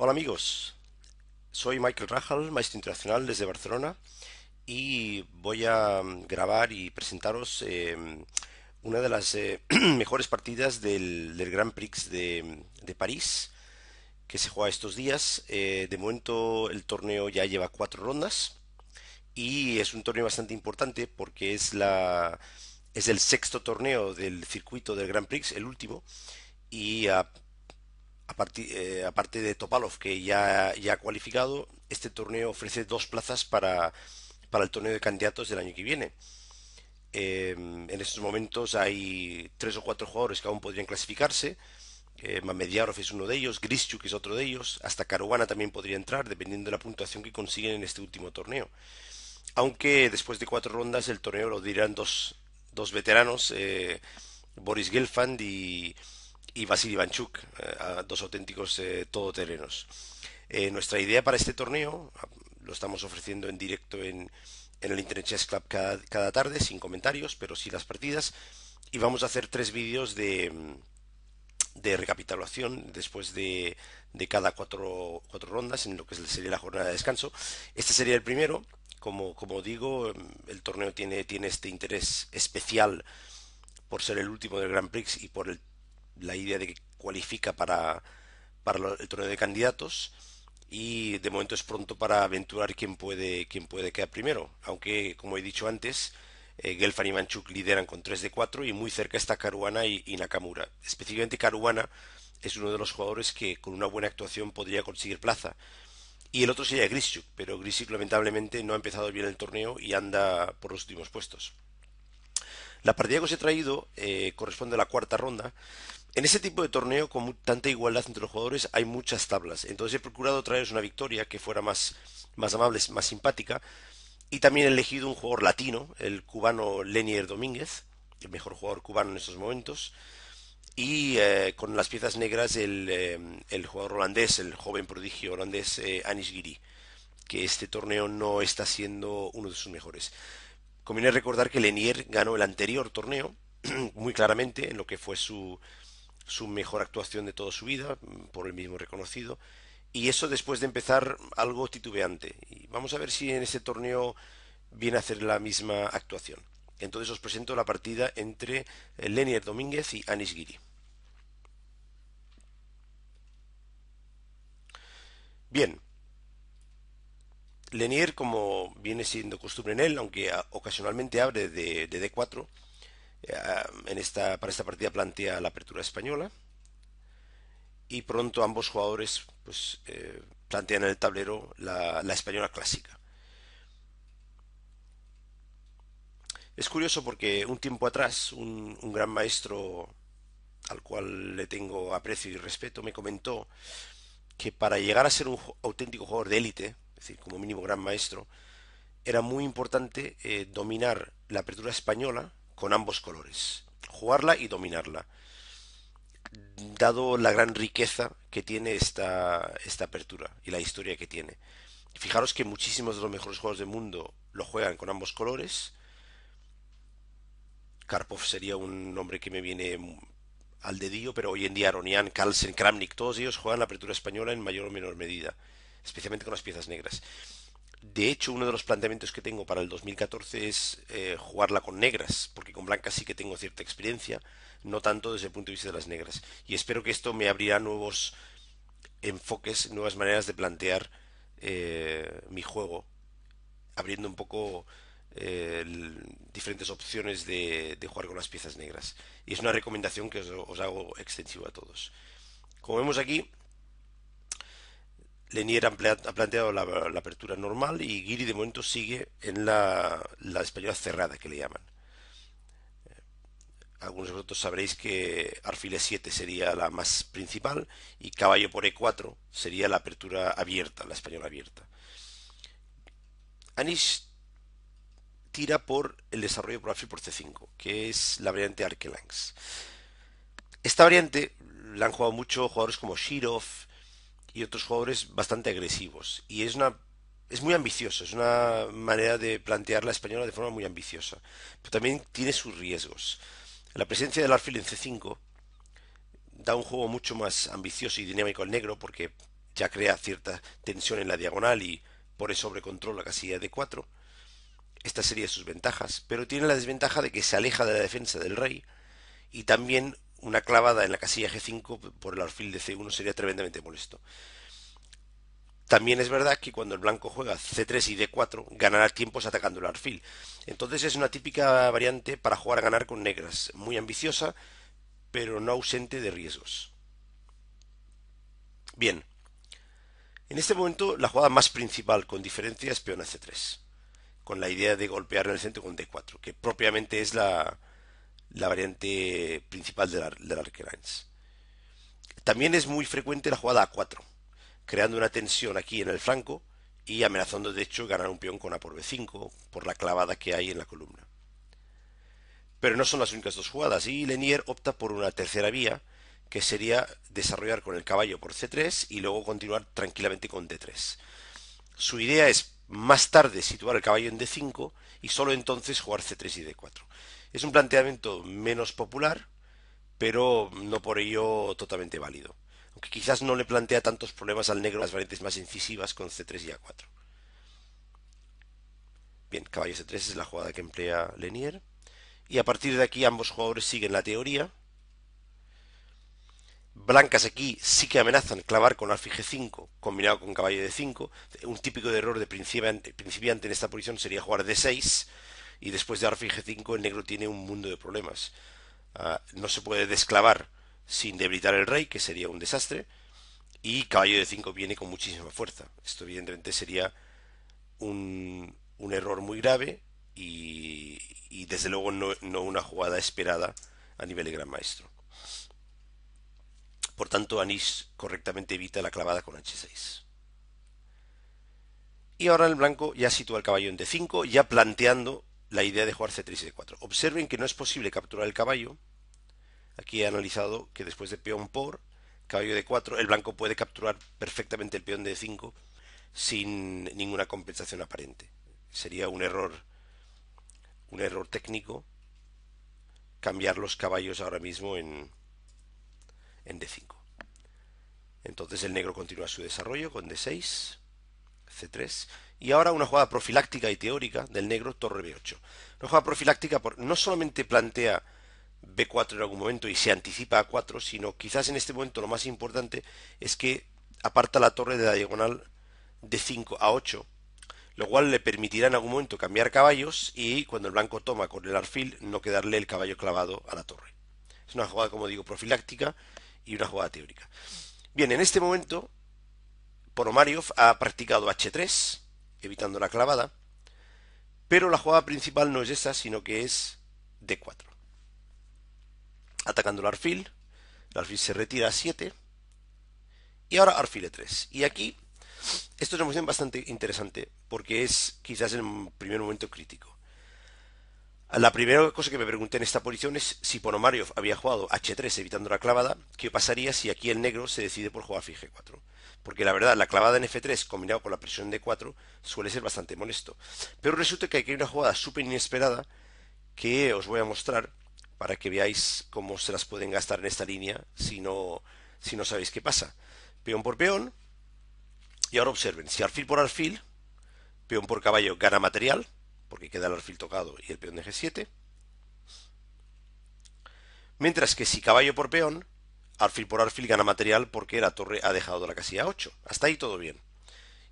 Hola amigos, soy Michael Rajal, maestro internacional desde Barcelona y voy a mm, grabar y presentaros em, una de las eh, mejores partidas del, Grand Prix mm, de, París que se juega estos días. Eh, de momento el torneo ya lleva cuatro rondas y es un torneo bastante importante porque es, es el sexto torneo del circuito del Grand Prix, el último, y eh, aparte de Topalov, que ya, ya ha cualificado, este torneo ofrece dos plazas para, para el torneo de candidatos del año que viene. Em, en estos momentos hay tres o cuatro jugadores que aún podrían clasificarse. Eh, Mamediarov es uno de ellos, Grischuk es otro de ellos, hasta Caruana también podría entrar, dependiendo de la puntuación que consiguen en este último torneo. Aunque después de cuatro rondas el torneo lo dirán dos, dos veteranos, eh, Boris Gelfand y, y Vasily Ivanchuk, eh, dos auténticos eh, todoterrenos. Eh, nuestra idea para este torneo, lo estamos ofreciendo en directo en, en el Internet Chess Club cada, tarde, sin comentarios, pero sí las partidas. Y vamos a hacer tres vídeos de, de recapitulación después de, cada cuatro, cuatro, rondas, en lo que sería la jornada de descanso. Este sería el primero. Como, como digo, el torneo tiene, tiene este interés especial por ser el último del Grand Prix y por el la idea de que cualifica para, para el torneo de candidatos y de momento es pronto para aventurar quién puede, quién puede quedar primero, aunque como he dicho antes, Gelfand eh, Gelfan y Manchuk lideran con 3 de 4 y muy cerca está Caruana y, Nakamura. Específicamente Caruana es uno de los jugadores que con una buena actuación podría conseguir plaza. Y el otro sería Grischuk, pero Grishuk lamentablemente no ha empezado bien el torneo y anda por los últimos puestos. La partida que os he traído eh, corresponde a la cuarta ronda en ese tipo de torneo con tanta igualdad entre los jugadores hay muchas tablas. Entonces he procurado traeros una victoria que fuera más, más amable, más simpática. Y también he elegido un jugador latino, el cubano Lenier Domínguez, el mejor jugador cubano en estos momentos. Y eh, con las piezas negras el, eh, el, jugador holandés, el joven prodigio holandés eh, Anish Giri, que este torneo no está siendo uno de sus mejores. Conviene recordar que Lenier ganó el anterior torneo, muy claramente, en lo que fue su, su mejor actuación de toda su vida, mm, por el mismo reconocido, y eso después de empezar algo titubeante. Y vamos a ver si en ese torneo viene a hacer la misma actuación. Entonces os presento la partida entre eh, Lenier Domínguez y Anis Giri. Bien. Lenier, como viene siendo costumbre en él, aunque ocasionalmente abre de D4, eh, en esta, para esta partida plantea la apertura española y pronto ambos jugadores pues, eh, plantean en el tablero la, española clásica. Es curioso porque un tiempo atrás un, gran maestro al cual le tengo aprecio y respeto me comentó que para llegar a ser un auténtico jugador de élite, es decir, como mínimo gran maestro, era muy importante eh, dominar la apertura española con ambos colores, jugarla y dominarla. Dado la gran riqueza que tiene esta, esta apertura y la historia que tiene. Fijaros que muchísimos de los mejores juegos del mundo lo juegan con ambos colores. Karpov sería un nombre que me viene al dedillo, pero hoy en día Aronian, Carlsen, Kramnik, todos ellos juegan la apertura española en mayor o menor medida, especialmente con las piezas negras. De hecho, uno de los planteamientos que tengo para el 2014 es eh, jugarla con negras, porque con blancas sí que tengo cierta experiencia, no tanto desde el punto de vista de las negras. Y espero que esto me abrirá nuevos enfoques, nuevas maneras de plantear eh, mi juego, abriendo un poco eh, diferentes opciones de, jugar con las piezas negras. Y es una recomendación que os, os hago extensiva a todos. Como vemos aquí, Lenier ha, planteado la, apertura normal y Giri de momento sigue en la, española cerrada que le llaman. Eh, algunos de vosotros sabréis que e 7 sería la más principal y caballo por E4 sería la apertura abierta, la española abierta. Anish tira por el desarrollo por Arfil por C5, que es la variante Arkelangs. Esta variante la han jugado mucho jugadores como Shirov, y otros jugadores bastante agresivos. Y es una es muy ambicioso, es una manera de plantear la española de forma muy ambiciosa, pero también tiene sus riesgos. La presencia del alfil en C5 da un juego mucho más ambicioso y dinámico al negro porque ya crea cierta tensión en la diagonal y pone sobre control la casilla D4. Esta sería sus ventajas, pero tiene la desventaja de que se aleja de la defensa del rey y también una clavada en la casilla G5 por el alfil de C1 sería tremendamente molesto. También es verdad que cuando el blanco juega C3 y D4 ganará tiempos atacando el alfil. Entonces es una típica variante para jugar a ganar con negras, muy ambiciosa, pero no ausente de riesgos. Bien. En este momento la jugada más principal con diferencia es peón C3, con la idea de golpear en el centro con D4, que propiamente es la, la variante principal de la, de También es muy frecuente la jugada A4, creando una tensión aquí en el flanco y amenazando de hecho ganar un peón con A por B5 por la clavada que hay en la columna. Pero no son las únicas dos jugadas y Lenier opta por una tercera vía que sería desarrollar con el caballo por C3 y luego continuar tranquilamente con D3. Su idea es más tarde situar el caballo en D5 y solo entonces jugar C3 y D4. Es un planteamiento menos popular, pero no por ello totalmente válido. Aunque quizás no le plantea tantos problemas al negro las variantes más incisivas con C3 y A4. Bien, caballo C3 es la jugada que emplea Lenier. Y a partir de aquí ambos jugadores siguen la teoría. Blancas aquí sí que amenazan clavar con alfil G5 combinado con caballo de 5 Un típico error de principiante en esta posición sería jugar D6 y después de Arfi g5 el negro tiene un mundo de problemas. Ah, no se puede desclavar sin debilitar el rey, que sería un desastre, y caballo de 5 viene con muchísima fuerza. Esto evidentemente sería un, error muy grave y, y desde luego no, no, una jugada esperada a nivel de gran maestro. Por tanto, Anís correctamente evita la clavada con h6. Y ahora el blanco ya sitúa el caballo en d5, ya planteando la idea de jugar C3 y C4. Observen que no es posible capturar el caballo. Aquí he analizado que después de peón por caballo de 4, el blanco puede capturar perfectamente el peón de 5 sin ninguna compensación aparente. Sería un error un error técnico cambiar los caballos ahora mismo en, en D5. Entonces el negro continúa su desarrollo con D6, C3. Y ahora una jugada profiláctica y teórica del negro torre B8. Una jugada profiláctica por, no solamente plantea B4 en algún momento y se anticipa a 4, sino quizás en este momento lo más importante es que aparta la torre de la diagonal de 5 a 8, lo cual le permitirá en algún momento cambiar caballos y cuando el blanco toma con el alfil no quedarle el caballo clavado a la torre. Es una jugada, como digo, profiláctica y una jugada teórica. Bien, en este momento poromariov ha practicado H3, evitando la clavada, pero la jugada principal no es esa, sino que es D4. Atacando el arfil el arfil se retira a 7 y ahora arfil E3. Y aquí, esto es una posición bastante interesante porque es quizás el primer momento crítico. La primera cosa que me pregunté en esta posición es si Ponomario había jugado H3 evitando la clavada, ¿qué pasaría si aquí el negro se decide por jugar Fig 4 porque la verdad la clavada en F3 combinado con la presión de 4 suele ser bastante molesto. Pero resulta que aquí hay una jugada súper inesperada que os voy a mostrar para que veáis cómo se las pueden gastar en esta línea si no, si no sabéis qué pasa. Peón por peón. Y ahora observen, si alfil por alfil, peón por caballo gana material, porque queda el alfil tocado y el peón de G7. Mientras que si caballo por peón, Arfil por arfil gana material porque la torre ha dejado la casilla 8. Hasta ahí todo bien.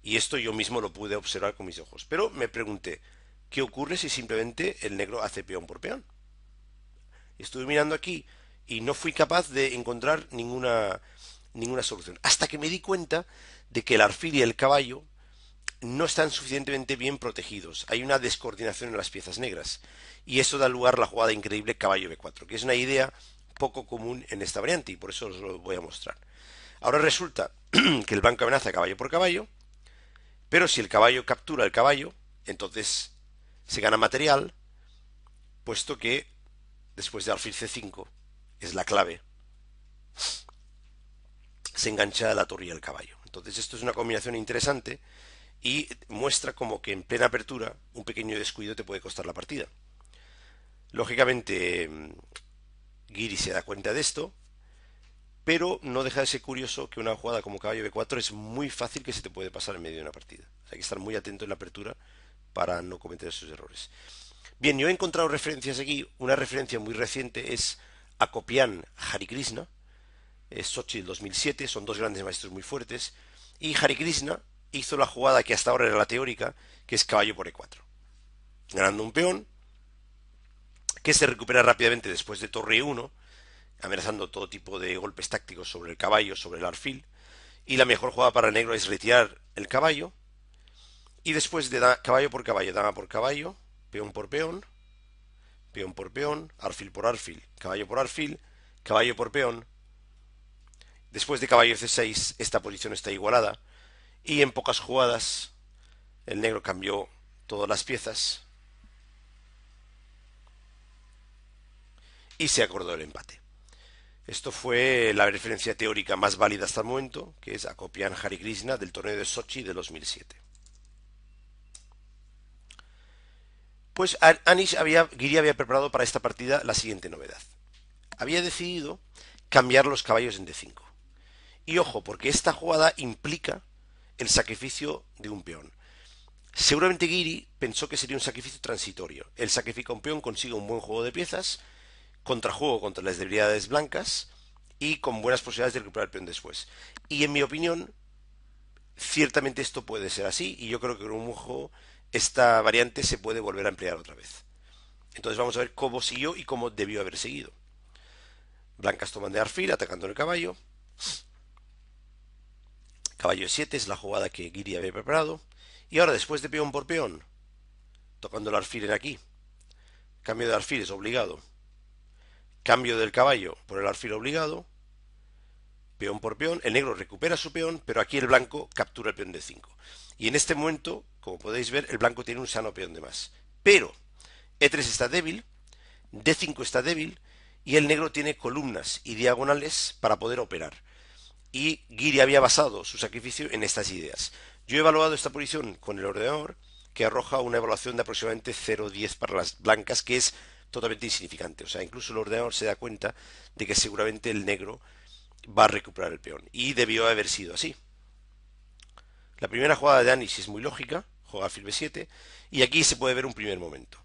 Y esto yo mismo lo pude observar con mis ojos. Pero me pregunté, ¿qué ocurre si simplemente el negro hace peón por peón? Estuve mirando aquí y no fui capaz de encontrar ninguna, ninguna solución. Hasta que me di cuenta de que el arfil y el caballo no están suficientemente bien protegidos. Hay una descoordinación en las piezas negras. Y eso da lugar a la jugada increíble caballo B4, que es una idea poco común en esta variante y por eso os lo voy a mostrar. Ahora resulta que el banco amenaza caballo por caballo, pero si el caballo captura el caballo, entonces se gana material, puesto que después de alfil c5 es la clave. Se engancha la torre y el caballo. Entonces esto es una combinación interesante y muestra como que en plena apertura un pequeño descuido te puede costar la partida. Lógicamente Giri se da cuenta de esto, pero no deja de ser curioso que una jugada como caballo B4 es muy fácil que se te puede pasar en medio de una partida. hay que estar muy atento en la apertura para no cometer esos errores. Bien, yo he encontrado referencias aquí. Una referencia muy reciente es a hari Krishna es Xochitl 2007, son dos grandes maestros muy fuertes. Y Krishna hizo la jugada que hasta ahora era la teórica, que es caballo por E4. Ganando un peón, que se recupera rápidamente después de torre 1, amenazando todo tipo de golpes tácticos sobre el caballo, sobre el arfil, y la mejor jugada para el negro es retirar el caballo, y después de caballo por caballo, dama por caballo, peón por peón, peón por peón, arfil por arfil, caballo por arfil, caballo por peón. Después de caballo c6, esta posición está igualada, y en pocas jugadas el negro cambió todas las piezas y se acordó el empate. Esto fue la referencia teórica más válida hasta el momento, que es a Copián-Harry Krishna del torneo de Sochi de 2007. Pues Anish había, Giri había preparado para esta partida la siguiente novedad. Había decidido cambiar los caballos en D5. Y ojo, porque esta jugada implica el sacrificio de un peón. Seguramente Giri pensó que sería un sacrificio transitorio. Él sacrifica un peón, consigue un buen juego de piezas, contrajuego contra las debilidades blancas y con buenas posibilidades de recuperar el peón después. Y en mi opinión, ciertamente esto puede ser así y yo creo que con un juego esta variante se puede volver a emplear otra vez. Entonces vamos a ver cómo siguió y cómo debió haber seguido. Blancas toman de arfil atacando el caballo. Caballo 7 es la jugada que Giri había preparado. Y ahora después de peón por peón, tocando el arfil en aquí. Cambio de arfil es obligado. Cambio del caballo por el alfil obligado. Peón por peón. El negro recupera su peón, pero aquí el blanco captura el peón de 5. Y en este momento, como podéis ver, el blanco tiene un sano peón de más. Pero E3 está débil, D5 está débil y el negro tiene columnas y diagonales para poder operar. Y Giri había basado su sacrificio en estas ideas. Yo he evaluado esta posición con el ordenador que arroja una evaluación de aproximadamente 0,10 para las blancas, que es totalmente insignificante. O sea, incluso el ordenador se da cuenta de que seguramente el negro va a recuperar el peón. Y debió haber sido así. La primera jugada de Anis es muy lógica, juega alfil b7, y aquí se puede ver un primer momento.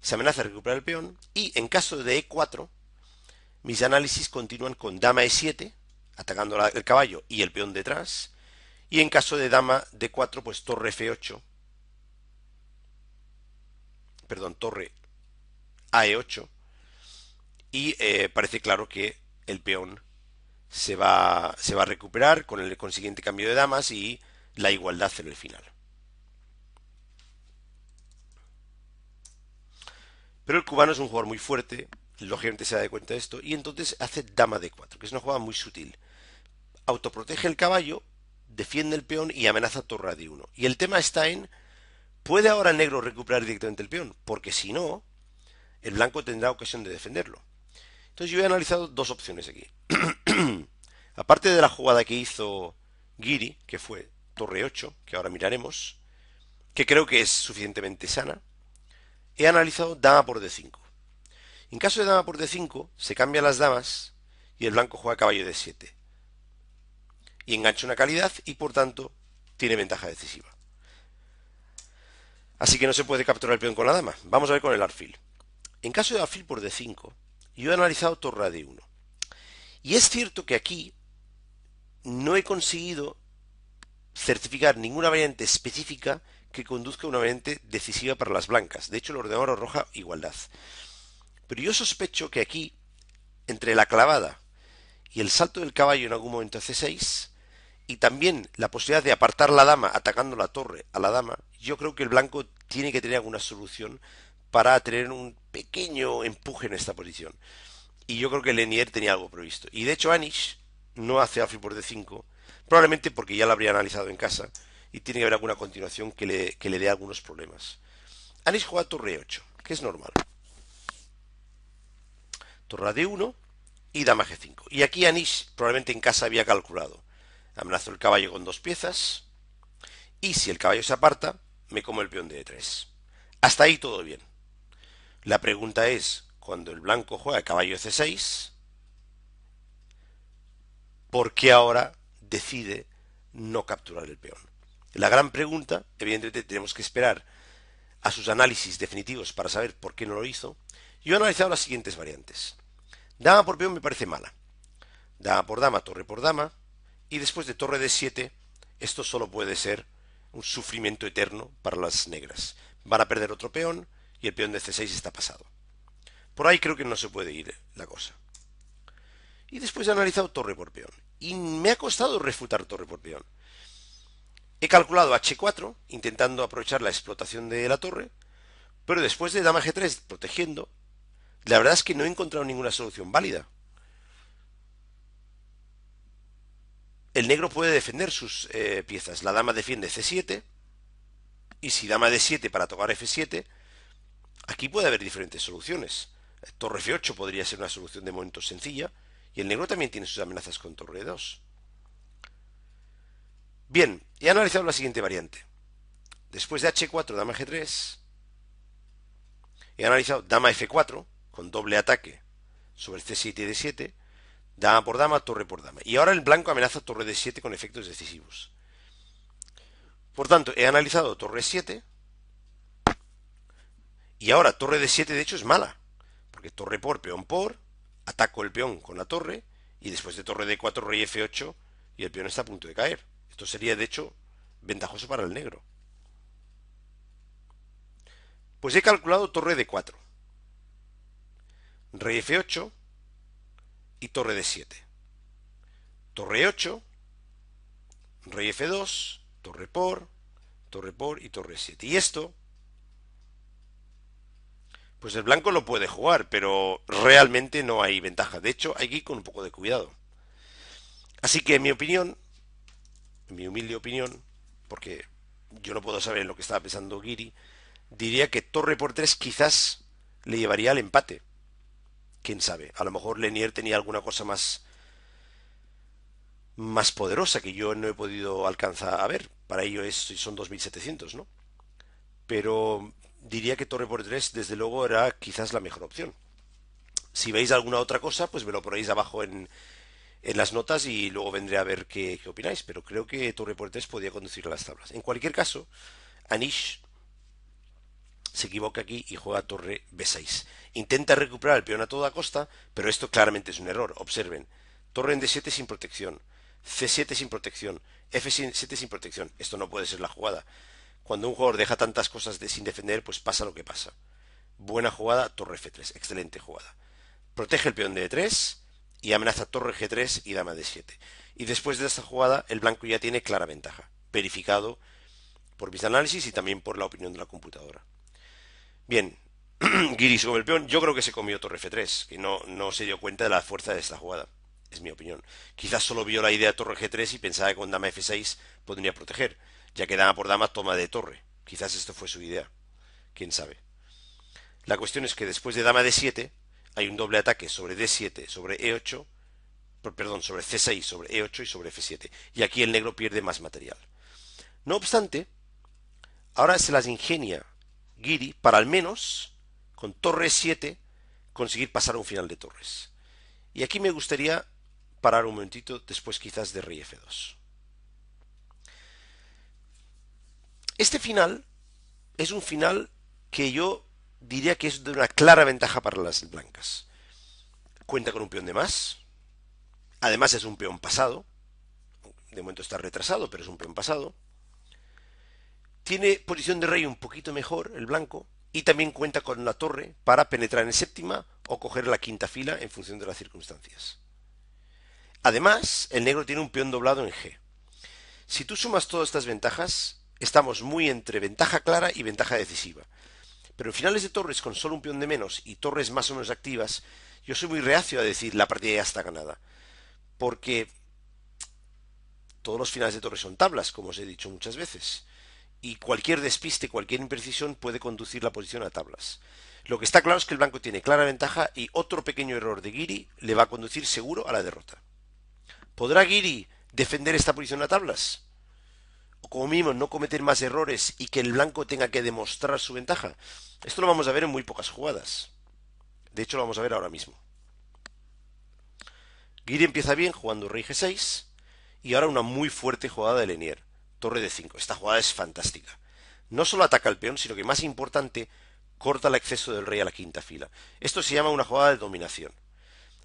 Se amenaza a recuperar el peón, y en caso de e4, mis análisis continúan con dama e7, atacando el caballo y el peón detrás, y en caso de dama d4, pues torre f8, perdón, torre a 8 y eh, parece claro que el peón se va, se va a recuperar con el consiguiente cambio de damas y la igualdad en el final. Pero el cubano es un jugador muy fuerte, lógicamente se da de cuenta de esto, y entonces hace dama de 4 que es una jugada muy sutil. Autoprotege el caballo, defiende el peón y amenaza torre de 1 Y el tema está en, ¿puede ahora negro recuperar directamente el peón? Porque si no, el blanco tendrá ocasión de defenderlo. Entonces yo he analizado dos opciones aquí. Aparte de la jugada que hizo Giri, que fue torre 8, que ahora miraremos, que creo que es suficientemente sana, he analizado dama por d5. En caso de dama por d5, se cambian las damas y el blanco juega caballo d7. Y engancha una calidad y por tanto tiene ventaja decisiva. Así que no se puede capturar el peón con la dama. Vamos a ver con el arfil. En caso de afil por D5, yo he analizado torre d 1 Y es cierto que aquí no he conseguido certificar ninguna variante específica que conduzca a una variante decisiva para las blancas. De hecho, el ordenador roja, igualdad. Pero yo sospecho que aquí, entre la clavada y el salto del caballo en algún momento a C6, y también la posibilidad de apartar la dama atacando la torre a la dama, yo creo que el blanco tiene que tener alguna solución para tener un pequeño empuje en esta posición. Y yo creo que Lenier tenía algo previsto. Y de hecho Anish no hace a por D5, probablemente porque ya lo habría analizado en casa y tiene que haber alguna continuación que le, dé algunos problemas. Anish juega torre 8, que es normal. Torre D1 y dama G5. Y aquí Anish probablemente en casa había calculado. Amenazo el caballo con dos piezas y si el caballo se aparta, me como el peón de E3. Hasta ahí todo bien. La pregunta es, cuando el blanco juega caballo c6, ¿por qué ahora decide no capturar el peón? La gran pregunta, evidentemente tenemos que esperar a sus análisis definitivos para saber por qué no lo hizo. Yo he analizado las siguientes variantes. Dama por peón me parece mala. Dama por dama, torre por dama. Y después de torre de 7 esto solo puede ser un sufrimiento eterno para las negras. Van a perder otro peón, y el peón de c6 este está pasado. Por ahí creo que no se puede ir eh, la cosa. Y después he analizado torre por peón. Y me ha costado refutar torre por peón. He calculado h4, intentando aprovechar la explotación de la torre, pero después de dama g3 protegiendo, la verdad es que no he encontrado ninguna solución válida. El negro puede defender sus eh, piezas. La dama defiende c7, y si dama d7 para tocar f7, Aquí puede haber diferentes soluciones. Torre F8 podría ser una solución de momento sencilla, y el negro también tiene sus amenazas con Torre 2. Bien, he analizado la siguiente variante. Después de H4, dama G3, he analizado dama F4, con doble ataque sobre C7 y D7, dama por dama, torre por dama. Y ahora el blanco amenaza torre D7 con efectos decisivos. Por tanto, he analizado torre 7, y ahora torre de 7 de hecho es mala, porque torre por, peón por, ataco el peón con la torre, y después de torre de 4 rey F8, y el peón está a punto de caer. Esto sería de hecho ventajoso para el negro. Pues he calculado torre de 4, rey F8 y torre de 7. Torre 8, rey F2, torre por, torre por y torre 7. Y esto pues el blanco lo puede jugar, pero realmente no hay ventaja. De hecho, hay que ir con un poco de cuidado. Así que en mi opinión, en mi humilde opinión, porque yo no puedo saber en lo que estaba pensando Giri, diría que torre por tres quizás le llevaría al empate. Quién sabe, a lo mejor Lenier tenía alguna cosa más más poderosa que yo no he podido alcanzar a ver. Para ello es, son 2700, ¿no? Pero diría que torre por 3 desde luego era quizás la mejor opción. Si veis alguna otra cosa, pues me lo ponéis abajo en, las notas y luego vendré a ver qué, opináis. Pero creo que torre por 3 podía conducir a las tablas. En cualquier caso, Anish se equivoca aquí y juega torre b6. Intenta recuperar el peón a toda costa, pero esto claramente es un error. Observen. Torre en d7 sin protección. c7 sin protección. f7 sin protección. Esto no puede ser la jugada. Cuando un jugador deja tantas cosas de, sin defender, pues pasa lo que pasa. Buena jugada, torre F3, excelente jugada. Protege el peón de E3 y amenaza torre G3 y dama D7. Y después de esta jugada, el blanco ya tiene clara ventaja, verificado por mis análisis y también por la opinión de la computadora. Bien, Giri se come el peón. Yo creo que se comió torre F3, que no, no se dio cuenta de la fuerza de esta jugada es mi opinión. Quizás solo vio la idea de torre G3 y pensaba que con dama F6 podría proteger ya que dama por dama toma de torre. Quizás esto fue su idea. Quién sabe. La cuestión es que después de dama d7 hay un doble ataque sobre d7, sobre e8, perdón, sobre c6, sobre e8 y sobre f7. Y aquí el negro pierde más material. No obstante, ahora se las ingenia Giri para al menos con torre 7 conseguir pasar a un final de torres. Y aquí me gustaría parar un momentito después quizás de rey f2. Este final es un final que yo diría que es de una clara ventaja para las blancas. Cuenta con un peón de más. Además es un peón pasado. De momento está retrasado, pero es un peón pasado. Tiene posición de rey un poquito mejor el blanco. Y también cuenta con la torre para penetrar en séptima o coger la quinta fila en función de las circunstancias. Además, el negro tiene un peón doblado en G. Si tú sumas todas estas ventajas, estamos muy entre ventaja clara y ventaja decisiva. Pero en finales de torres con solo un peón de menos y torres más o menos activas, yo soy muy reacio a decir la partida ya está ganada. Porque todos los finales de torres son tablas, como os he dicho muchas veces. Y cualquier despiste, cualquier imprecisión puede conducir la posición a tablas. Lo que está claro es que el blanco tiene clara ventaja y otro pequeño error de Giri le va a conducir seguro a la derrota. ¿Podrá Giri defender esta posición a tablas? como mínimo no cometer más errores y que el blanco tenga que demostrar su ventaja. Esto lo vamos a ver en muy pocas jugadas. De hecho, lo vamos a ver ahora mismo. Guiri empieza bien jugando rey g6 y ahora una muy fuerte jugada de Lenier, torre de 5. Esta jugada es fantástica. No solo ataca al peón, sino que más importante, corta el acceso del rey a la quinta fila. Esto se llama una jugada de dominación.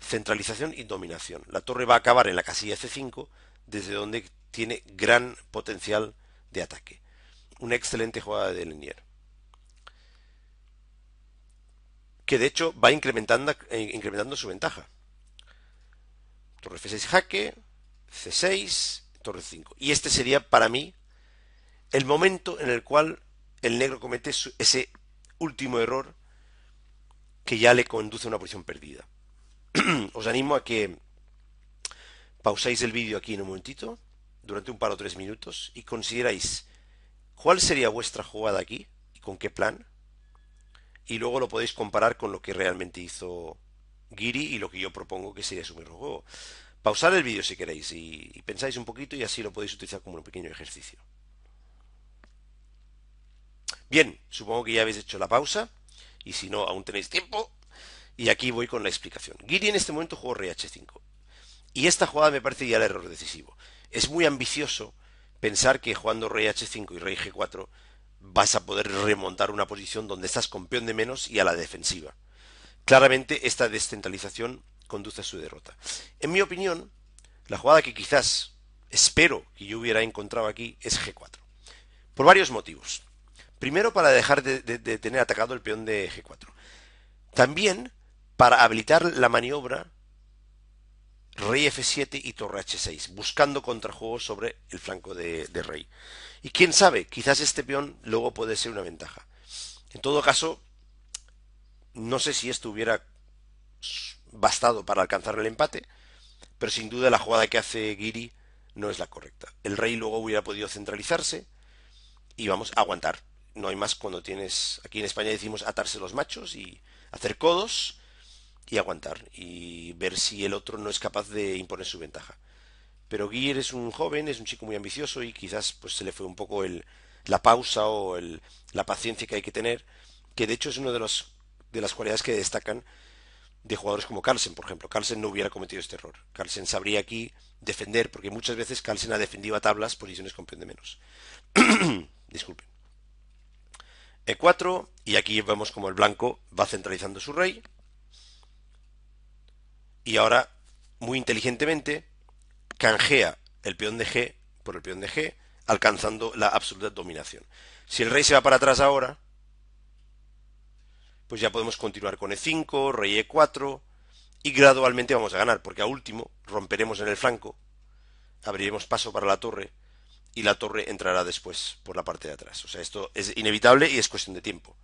Centralización y dominación. La torre va a acabar en la casilla C5, desde donde tiene gran potencial de ataque. Una excelente jugada de Lenier. Que de hecho va incrementando, eh, incrementando su ventaja. Torre F6 jaque, C6, torre 5. Y este sería para mí el momento en el cual el negro comete ese último error que ya le conduce a una posición perdida. Os animo a que pausáis el vídeo aquí en un momentito durante un par o tres minutos y consideráis cuál sería vuestra jugada aquí y con qué plan. Y luego lo podéis comparar con lo que realmente hizo Giri y lo que yo propongo que sería su mismo juego. Pausar el vídeo si queréis y, y pensáis un poquito y así lo podéis utilizar como un pequeño ejercicio. Bien, supongo que ya habéis hecho la pausa y si no, aún tenéis tiempo. Y aquí voy con la explicación. Giri en este momento jugó Rh5. Y esta jugada me parece ya el error decisivo es muy ambicioso pensar que jugando rey h5 y rey g4 vas a poder remontar una posición donde estás con peón de menos y a la defensiva. Claramente esta descentralización conduce a su derrota. En mi opinión, la jugada que quizás espero que yo hubiera encontrado aquí es g4. Por varios motivos. Primero, para dejar de, tener atacado el peón de g4. También para habilitar la maniobra rey f7 y torre h6, buscando contrajuegos sobre el flanco de, rey. Y quién sabe, quizás este peón luego puede ser una ventaja. En todo caso, no sé si esto hubiera bastado para alcanzar el empate, pero sin duda la jugada que hace Giri no es la correcta. El rey luego hubiera podido centralizarse y vamos a aguantar. No hay más cuando tienes, aquí en España decimos atarse los machos y hacer codos y aguantar y ver si el otro no es capaz de imponer su ventaja. Pero Gear es un joven, es un chico muy ambicioso y quizás pues se le fue un poco el, la pausa o el, la paciencia que hay que tener, que de hecho es una de, de las cualidades que destacan de jugadores como Carlsen, por ejemplo. Carlsen no hubiera cometido este error. Carlsen sabría aquí defender, porque muchas veces Carlsen ha defendido a tablas posiciones con menos. Disculpen. E4, y aquí vemos como el blanco va centralizando su rey y ahora muy inteligentemente canjea el peón de G por el peón de G, alcanzando la absoluta dominación. Si el rey se va para atrás ahora, pues ya podemos continuar con E5, rey E4, y gradualmente vamos a ganar, porque a último romperemos en el flanco, abriremos paso para la torre, y la torre entrará después por la parte de atrás. O sea, esto es inevitable y es cuestión de tiempo.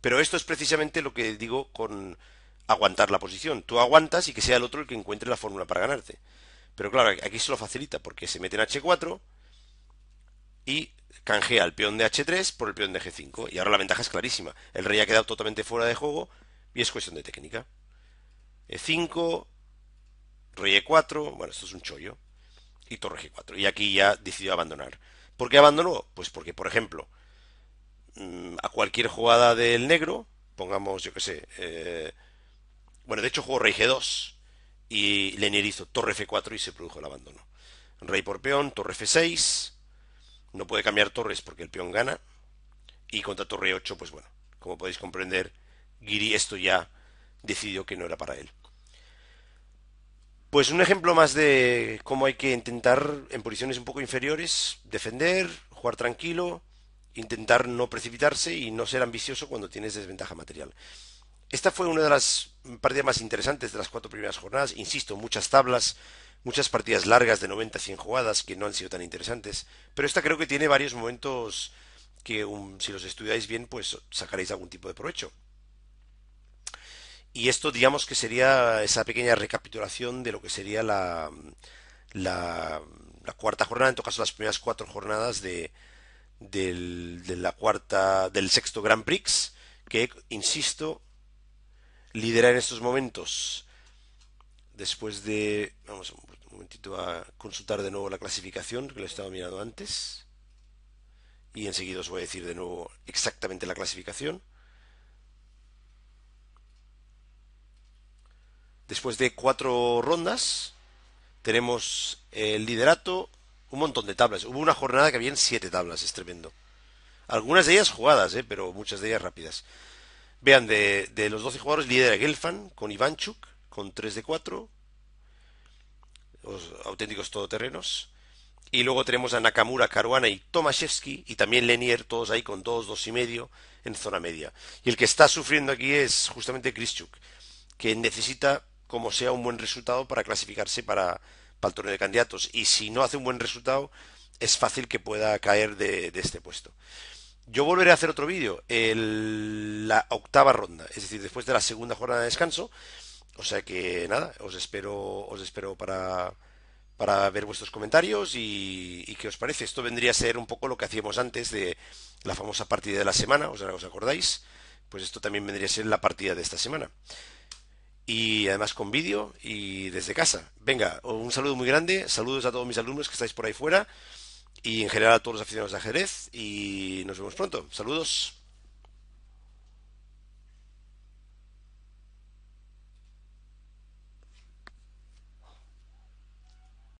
Pero esto es precisamente lo que digo con aguantar la posición. Tú aguantas y que sea el otro el que encuentre la fórmula para ganarte. Pero claro, aquí se lo facilita porque se mete en H4 y canjea el peón de H3 por el peón de G5. Y ahora la ventaja es clarísima. El rey ha quedado totalmente fuera de juego y es cuestión de técnica. E5, rey E4, bueno, esto es un chollo. Y torre G4. Y aquí ya decidió abandonar. ¿Por qué abandonó? Pues porque, por ejemplo, mm, a cualquier jugada del negro, pongamos, yo que sé, eh, bueno, de hecho jugó rey G2 y Lenier hizo torre F4 y se produjo el abandono. Rey por peón, torre F6. No puede cambiar torres porque el peón gana. Y contra torre 8, pues bueno, como podéis comprender, Giri esto ya decidió que no era para él. Pues un ejemplo más de cómo hay que intentar en posiciones un poco inferiores, defender, jugar tranquilo, intentar no precipitarse y no ser ambicioso cuando tienes desventaja material. Esta fue una de las partidas más interesantes de las cuatro primeras jornadas. Insisto, muchas tablas, muchas partidas largas de 90 100 jugadas que no han sido tan interesantes. Pero esta creo que tiene varios momentos que um, si los estudiáis bien, pues sacaréis algún tipo de provecho. Y esto, digamos que sería esa pequeña recapitulación de lo que sería la, la, cuarta jornada, en todo caso las primeras cuatro jornadas de, de la cuarta, del sexto Grand Prix, que, insisto, liderar en estos momentos. Después de... Vamos un momentito a consultar de nuevo la clasificación que lo he estado mirando antes. Y enseguida os voy a decir de nuevo exactamente la clasificación. Después de cuatro rondas tenemos el liderato, un montón de tablas. Hubo una jornada que había siete tablas, es tremendo. Algunas de ellas jugadas, ¿eh? pero muchas de ellas rápidas. Vean, de, de los 12 jugadores lidera Gelfand con Ivanchuk con 3 de 4. Los auténticos todoterrenos. Y luego tenemos a Nakamura, Caruana y Tomaszewski y también Lenier, todos ahí con 2, 2 y medio en zona media. Y el que está sufriendo aquí es justamente Krischuk, que necesita como sea un buen resultado para clasificarse para, el torneo de candidatos. Y si no hace un buen resultado, es fácil que pueda caer de, de este puesto. Yo volveré a hacer otro vídeo en la octava ronda, es decir, después de la segunda jornada de descanso. O sea que nada, os espero, os espero para, ver vuestros comentarios y, qué os parece. Esto vendría a ser un poco lo que hacíamos antes de la famosa partida de la semana, os, os acordáis. Pues esto también vendría a ser la partida de esta semana. Y además con vídeo y desde casa. Venga, un saludo muy grande, saludos a todos mis alumnos que estáis por ahí fuera y en general a todos los aficionados de ajedrez y nos vemos pronto. Saludos.